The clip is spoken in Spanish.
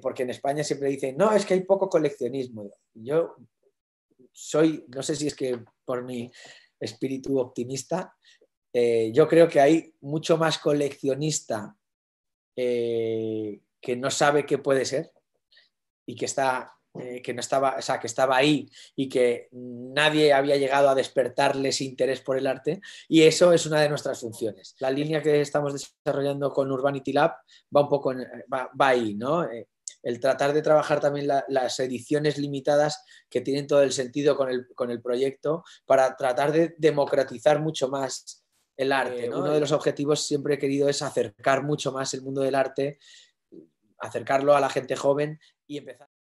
porque en España siempre dicen, no, es que hay poco coleccionismo. Yo soy, no sé si es que por mi espíritu optimista, eh, yo creo que hay mucho más coleccionista eh, que no sabe qué puede ser y que está eh, que no estaba, o que estaba ahí y que nadie había llegado a despertarles interés por el arte y eso es una de nuestras funciones. La línea que estamos desarrollando con Urbanity Lab va un poco va, ahí, ¿no? el tratar de trabajar también las ediciones limitadas que tienen todo el sentido con el, con el proyecto para tratar de democratizar mucho más el arte. Eh, Uno de los objetivos siempre he querido es acercar mucho más el mundo del arte, acercarlo a la gente joven y empezar.